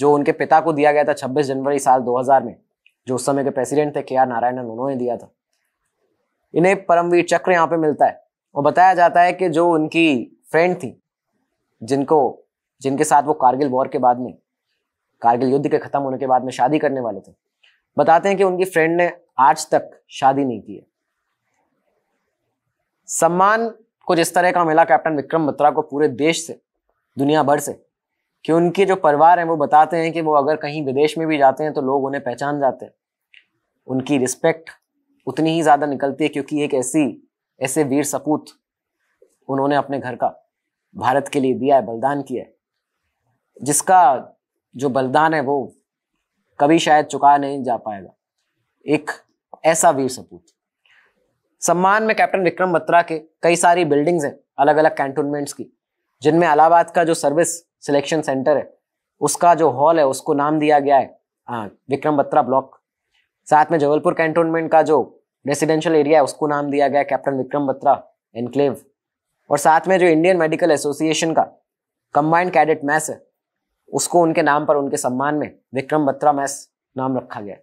जो उनके पिता को दिया गया था 26 जनवरी साल 2000 में जो उस समय के प्रेसिडेंट थे के आर नारायणन उन्होंने दिया था इन्हें परमवीर चक्र यहाँ पे मिलता है और बताया जाता है कि जो उनकी फ्रेंड थी जिनको जिनके साथ वो कारगिल वॉर के बाद में कारगिल युद्ध के खत्म होने के बाद में शादी करने वाले थे बताते हैं कि उनकी फ्रेंड ने आज तक शादी नहीं की है सम्मान कुछ इस तरह का मिला कैप्टन विक्रम बत्रा को पूरे देश से दुनिया भर से कि उनके जो परिवार हैं वो बताते हैं कि वो अगर कहीं विदेश में भी जाते हैं तो लोग उन्हें पहचान जाते हैं उनकी रिस्पेक्ट उतनी ही ज़्यादा निकलती है क्योंकि एक ऐसी ऐसे वीर सपूत उन्होंने अपने घर का भारत के लिए दिया है बलिदान किया है जिसका जो बलिदान है वो कभी शायद चुका नहीं जा पाएगा एक ऐसा वीर सपूत सम्मान में कैप्टन विक्रम बत्रा के कई सारी बिल्डिंग्स हैं अलग अलग कैंटोनमेंट्स की जिनमें इलाहाबाद का जो सर्विस सिलेक्शन सेंटर है उसका जो हॉल है उसको नाम दिया गया है आ, विक्रम बत्रा ब्लॉक साथ में जबलपुर कैंटोनमेंट का जो रेसिडेंशियल एरिया है उसको नाम दिया गया कैप्टन विक्रम बत्रा एनक्लेव और साथ में जो इंडियन मेडिकल एसोसिएशन का कंबाइंड कैडेट मैस है उसको उनके नाम पर उनके सम्मान में विक्रम बत्रा मैस नाम रखा गया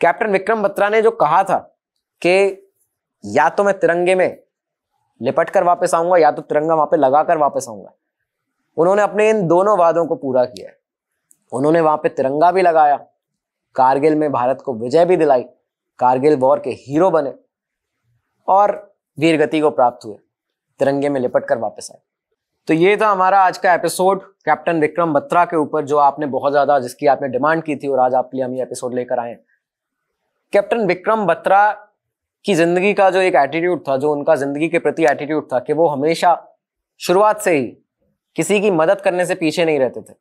कैप्टन विक्रम बत्रा ने जो कहा था कि या तो मैं तिरंगे में लिपट कर वापस आऊंगा या तो तिरंगा वहां पे लगा कर वापस आऊंगा उन्होंने अपने इन दोनों वादों को पूरा किया उन्होंने वहां पे तिरंगा भी लगाया कारगिल में भारत को विजय भी दिलाई कारगिल वॉर के हीरो बने और वीरगति को प्राप्त हुए तिरंगे में लिपट कर वापस आए तो ये था हमारा आज का एपिसोड कैप्टन विक्रम बत्रा के ऊपर जो आपने बहुत ज़्यादा जिसकी आपने डिमांड की थी और आज आपके लिए हम ये एपिसोड लेकर आए कैप्टन विक्रम बत्रा की ज़िंदगी का जो एक एटीट्यूड था जो उनका ज़िंदगी के प्रति एटीट्यूड था कि वो हमेशा शुरुआत से ही किसी की मदद करने से पीछे नहीं रहते थे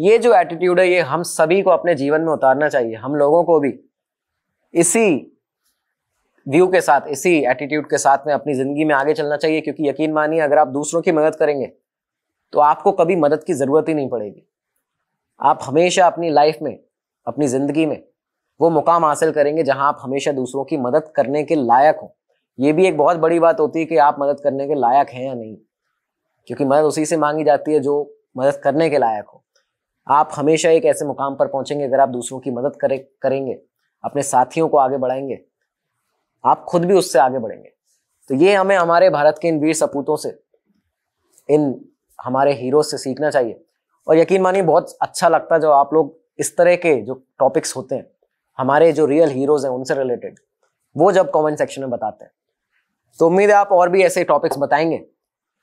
ये जो एटीट्यूड है ये हम सभी को अपने जीवन में उतारना चाहिए हम लोगों को भी इसी व्यू के साथ इसी एटीट्यूड के साथ में अपनी जिंदगी में आगे चलना चाहिए क्योंकि यकीन मानिए अगर आप दूसरों की मदद करेंगे तो आपको कभी मदद की जरूरत ही नहीं पड़ेगी आप हमेशा अपनी लाइफ में अपनी जिंदगी में वो मुकाम हासिल करेंगे जहां आप हमेशा दूसरों की मदद करने के लायक हो ये भी एक बहुत बड़ी बात होती है कि आप मदद करने के लायक हैं या नहीं क्योंकि मदद उसी से मांगी जाती है जो मदद करने के लायक हो आप हमेशा एक ऐसे मुकाम पर पहुंचेंगे अगर आप दूसरों की मदद करे करेंगे अपने साथियों को आगे बढ़ाएंगे आप खुद भी उससे आगे बढ़ेंगे तो ये हमें हमारे भारत के इन वीर सपूतों से इन हमारे हीरो से सीखना चाहिए और यकीन मानिए बहुत अच्छा लगता है जब आप लोग इस तरह के जो टॉपिक्स होते हैं हमारे जो रियल हीरोज हैं उनसे रिलेटेड वो जब कमेंट सेक्शन में बताते हैं तो उम्मीद है आप और भी ऐसे टॉपिक्स बताएंगे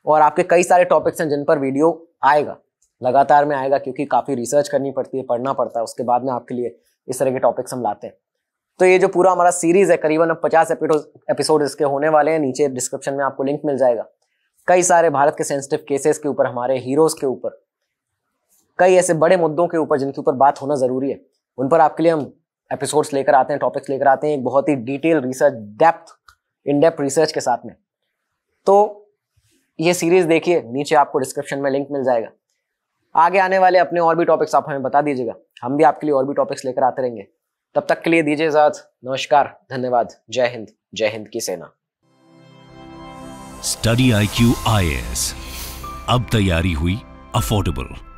और आपके कई सारे टॉपिक्स हैं जिन पर वीडियो आएगा लगातार में आएगा क्योंकि काफ़ी रिसर्च करनी पड़ती है पढ़ना पड़ता है उसके बाद में आपके लिए इस तरह के टॉपिक्स हम लाते हैं तो ये जो पूरा हमारा सीरीज़ है करीबन अब पचास एपिसोड इसके होने वाले हैं नीचे डिस्क्रिप्शन में आपको लिंक मिल जाएगा कई सारे भारत के सेंसिटिव केसेस के ऊपर हमारे हीरोज़ के ऊपर कई ऐसे बड़े मुद्दों के ऊपर जिनके ऊपर बात होना ज़रूरी है उन पर आपके लिए हम एपिसोड्स लेकर आते हैं टॉपिक्स लेकर आते हैं एक बहुत ही detail research depth in depth research के साथ में तो ये सीरीज देखिए नीचे आपको डिस्क्रिप्शन में लिंक मिल जाएगा आगे आने वाले अपने और भी टॉपिक्स आप हमें बता दीजिएगा हम भी आपके लिए और भी टॉपिक्स लेकर आते रहेंगे तब तक के लिए दीजिए इजाजत नमस्कार धन्यवाद जय हिंद जय हिंद की सेना study I Q I S अब तैयारी हुई अफोर्डेबल